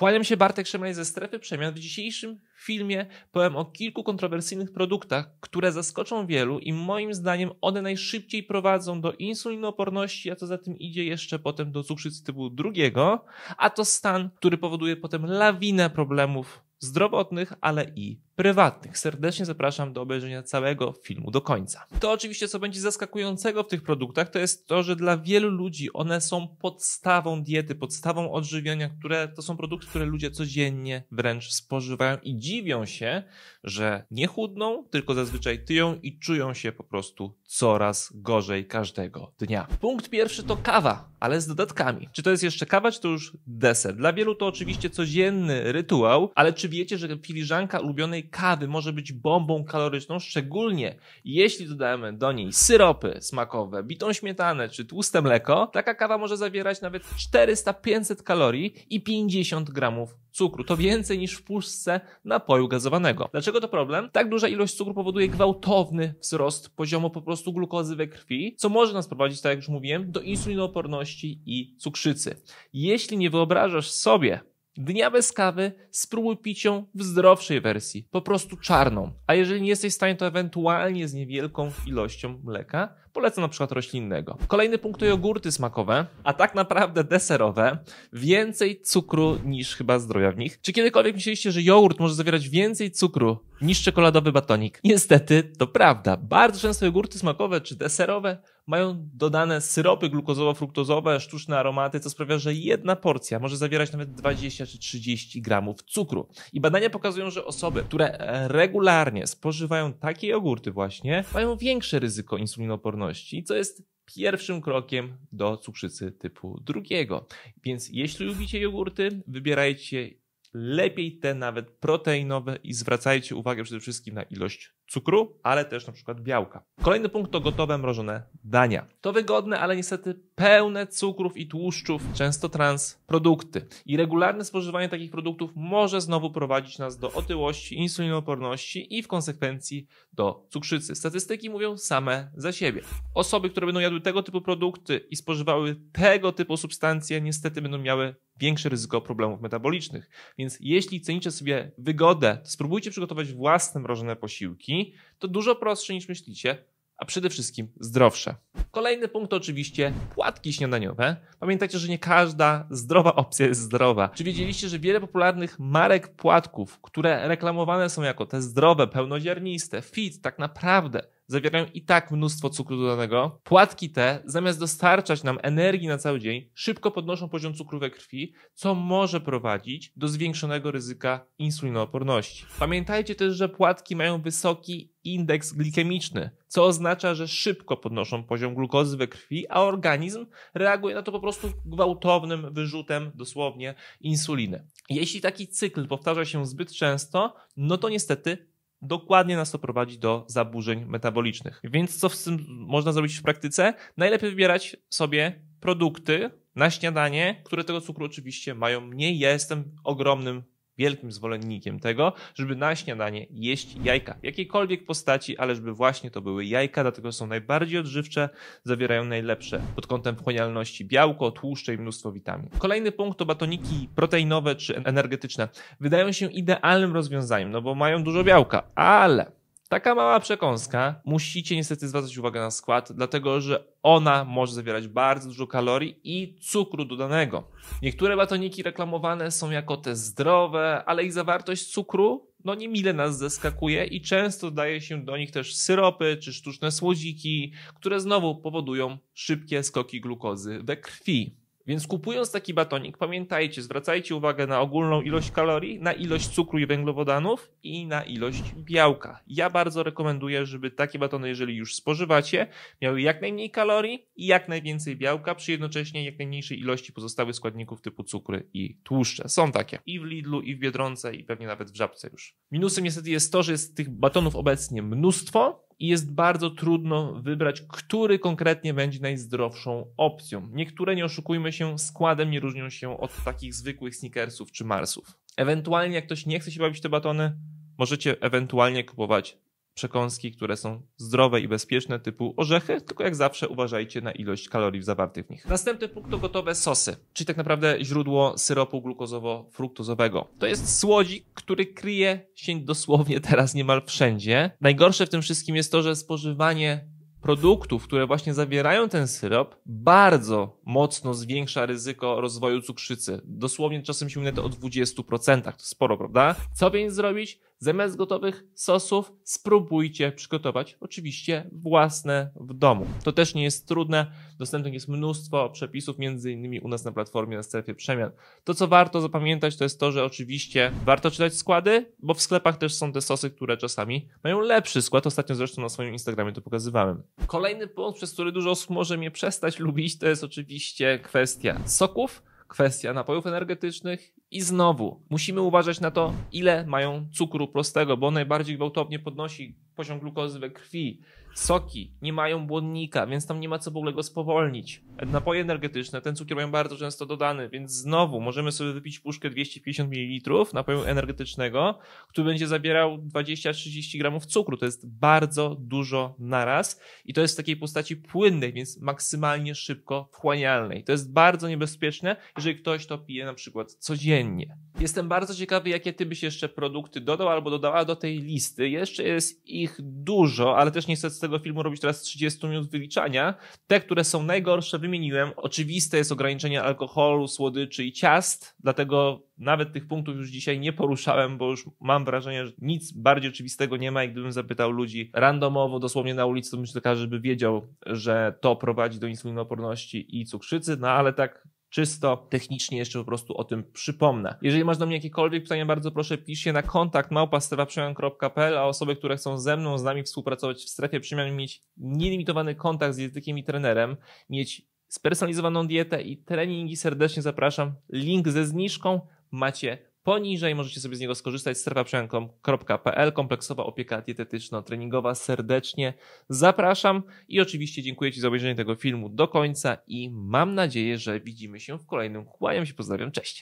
Kłaniam się Bartek Szemlej ze Strefy Przemian. W dzisiejszym filmie powiem o kilku kontrowersyjnych produktach, które zaskoczą wielu i moim zdaniem one najszybciej prowadzą do insulinooporności, a co za tym idzie jeszcze potem do cukrzycy typu drugiego, a to stan, który powoduje potem lawinę problemów zdrowotnych, ale i prywatnych. Serdecznie zapraszam do obejrzenia całego filmu do końca. To oczywiście, co będzie zaskakującego w tych produktach, to jest to, że dla wielu ludzi one są podstawą diety, podstawą odżywiania, które to są produkty, które ludzie codziennie wręcz spożywają i dziwią się, że nie chudną, tylko zazwyczaj tyją i czują się po prostu coraz gorzej każdego dnia. Punkt pierwszy to kawa, ale z dodatkami. Czy to jest jeszcze kawa, czy to już deser? Dla wielu to oczywiście codzienny rytuał, ale czy wiecie, że filiżanka ulubionej kawy może być bombą kaloryczną, szczególnie jeśli dodajemy do niej syropy smakowe, bitą śmietanę czy tłuste mleko, taka kawa może zawierać nawet 400-500 kalorii i 50 gramów cukru. To więcej niż w puszce napoju gazowanego. Dlaczego to problem? Tak duża ilość cukru powoduje gwałtowny wzrost poziomu po prostu glukozy we krwi, co może nas prowadzić, tak jak już mówiłem, do insulinooporności i cukrzycy. Jeśli nie wyobrażasz sobie Dnia bez kawy spróbuj pić ją w zdrowszej wersji, po prostu czarną. A jeżeli nie jesteś w stanie, to ewentualnie z niewielką ilością mleka, Polecam na przykład roślinnego. Kolejny punkt to jogurty smakowe, a tak naprawdę deserowe. Więcej cukru niż chyba zdrowia w nich. Czy kiedykolwiek myśleliście, że jogurt może zawierać więcej cukru niż czekoladowy batonik? Niestety to prawda. Bardzo często jogurty smakowe czy deserowe mają dodane syropy glukozowo-fruktozowe, sztuczne aromaty, co sprawia, że jedna porcja może zawierać nawet 20 czy 30 gramów cukru. I badania pokazują, że osoby, które regularnie spożywają takie jogurty właśnie, mają większe ryzyko insulinooporności odporności, co jest pierwszym krokiem do cukrzycy typu drugiego. Więc jeśli lubicie jogurty, wybierajcie lepiej te nawet proteinowe i zwracajcie uwagę przede wszystkim na ilość cukru, ale też na przykład białka. Kolejny punkt to gotowe mrożone dania. To wygodne, ale niestety pełne cukrów i tłuszczów, często trans produkty. I regularne spożywanie takich produktów może znowu prowadzić nas do otyłości, insulinooporności i w konsekwencji do cukrzycy. Statystyki mówią same za siebie. Osoby, które będą jadły tego typu produkty i spożywały tego typu substancje, niestety będą miały większe ryzyko problemów metabolicznych. Więc jeśli cenicie sobie wygodę, spróbujcie przygotować własne mrożone posiłki, to dużo prostsze niż myślicie, a przede wszystkim zdrowsze. Kolejny punkt to oczywiście płatki śniadaniowe. Pamiętajcie, że nie każda zdrowa opcja jest zdrowa. Czy wiedzieliście, że wiele popularnych marek płatków, które reklamowane są jako te zdrowe, pełnoziarniste, fit, tak naprawdę zawierają i tak mnóstwo cukru dodanego. Płatki te, zamiast dostarczać nam energii na cały dzień, szybko podnoszą poziom cukru we krwi, co może prowadzić do zwiększonego ryzyka insulinooporności. Pamiętajcie też, że płatki mają wysoki indeks glikemiczny, co oznacza, że szybko podnoszą poziom glukozy we krwi, a organizm reaguje na to po prostu gwałtownym wyrzutem, dosłownie, insuliny. Jeśli taki cykl powtarza się zbyt często, no to niestety dokładnie nas to prowadzi do zaburzeń metabolicznych. Więc co z tym można zrobić w praktyce? Najlepiej wybierać sobie produkty na śniadanie, które tego cukru oczywiście mają. Nie jestem ogromnym wielkim zwolennikiem tego, żeby na śniadanie jeść jajka w jakiejkolwiek postaci, ale żeby właśnie to były jajka, dlatego są najbardziej odżywcze, zawierają najlepsze pod kątem wchłanialności białko, tłuszcze i mnóstwo witamin. Kolejny punkt to batoniki proteinowe czy energetyczne. Wydają się idealnym rozwiązaniem, no bo mają dużo białka, ale Taka mała przekąska, musicie niestety zwracać uwagę na skład, dlatego że ona może zawierać bardzo dużo kalorii i cukru dodanego. Niektóre batoniki reklamowane są jako te zdrowe, ale ich zawartość cukru no niemile nas zeskakuje i często daje się do nich też syropy czy sztuczne słodziki, które znowu powodują szybkie skoki glukozy we krwi. Więc kupując taki batonik, pamiętajcie, zwracajcie uwagę na ogólną ilość kalorii, na ilość cukru i węglowodanów i na ilość białka. Ja bardzo rekomenduję, żeby takie batony, jeżeli już spożywacie, miały jak najmniej kalorii i jak najwięcej białka, przy jednocześnie jak najmniejszej ilości pozostałych składników typu cukry i tłuszcze. Są takie i w Lidlu, i w Biedronce, i pewnie nawet w Żabce już. Minusem niestety jest to, że jest tych batonów obecnie mnóstwo, i jest bardzo trudno wybrać, który konkretnie będzie najzdrowszą opcją. Niektóre, nie oszukujmy się, składem nie różnią się od takich zwykłych sneakersów czy marsów. Ewentualnie, jak ktoś nie chce się bawić te batony, możecie ewentualnie kupować przekąski, które są zdrowe i bezpieczne, typu orzechy, tylko jak zawsze uważajcie na ilość kalorii zawartych w nich. Następny punkt to gotowe sosy, czyli tak naprawdę źródło syropu glukozowo-fruktozowego. To jest słodzik, który kryje się dosłownie teraz niemal wszędzie. Najgorsze w tym wszystkim jest to, że spożywanie produktów, które właśnie zawierają ten syrop, bardzo mocno zwiększa ryzyko rozwoju cukrzycy. Dosłownie czasem się mówi o 20%, to sporo, prawda? Co więc zrobić? Zamiast gotowych sosów spróbujcie przygotować oczywiście własne w domu. To też nie jest trudne. Dostępnych jest mnóstwo przepisów, między innymi u nas na platformie na strefie przemian. To co warto zapamiętać to jest to, że oczywiście warto czytać składy, bo w sklepach też są te sosy, które czasami mają lepszy skład. Ostatnio zresztą na swoim Instagramie to pokazywałem. Kolejny punkt, przez który dużo osób może mnie przestać lubić, to jest oczywiście kwestia soków kwestia napojów energetycznych i znowu musimy uważać na to, ile mają cukru prostego, bo on najbardziej gwałtownie podnosi poziom glukozy we krwi, soki, nie mają błonnika, więc tam nie ma co w ogóle go spowolnić. Napoje energetyczne, ten cukier mają bardzo często dodany, więc znowu możemy sobie wypić puszkę 250 ml napoju energetycznego, który będzie zabierał 20-30 gramów cukru. To jest bardzo dużo naraz i to jest w takiej postaci płynnej, więc maksymalnie szybko wchłanialnej. To jest bardzo niebezpieczne, jeżeli ktoś to pije na przykład codziennie. Jestem bardzo ciekawy, jakie ty byś jeszcze produkty dodał albo dodała do tej listy. Jeszcze jest ich ich dużo, ale też nie chcę z tego filmu robić teraz 30 minut wyliczania. Te, które są najgorsze, wymieniłem. Oczywiste jest ograniczenie alkoholu, słodyczy i ciast, dlatego nawet tych punktów już dzisiaj nie poruszałem, bo już mam wrażenie, że nic bardziej oczywistego nie ma i gdybym zapytał ludzi randomowo, dosłownie na ulicy, to myślę, że każdy by wiedział, że to prowadzi do insulinoporności i cukrzycy, no ale tak czysto technicznie jeszcze po prostu o tym przypomnę. Jeżeli masz do mnie jakiekolwiek pytania, bardzo proszę pisz je na kontakt małpa.strefaprzemian.pl, a osoby, które chcą ze mną, z nami współpracować w strefie przemian, mieć nielimitowany kontakt z jedykiem i trenerem, mieć spersonalizowaną dietę i treningi, serdecznie zapraszam. Link ze zniżką macie Poniżej możecie sobie z niego skorzystać. strefaprzemian.pl Kompleksowa opieka dietetyczno-treningowa. Serdecznie zapraszam i oczywiście dziękuję Ci za obejrzenie tego filmu do końca i mam nadzieję, że widzimy się w kolejnym. Kłaniam się, pozdrawiam, cześć!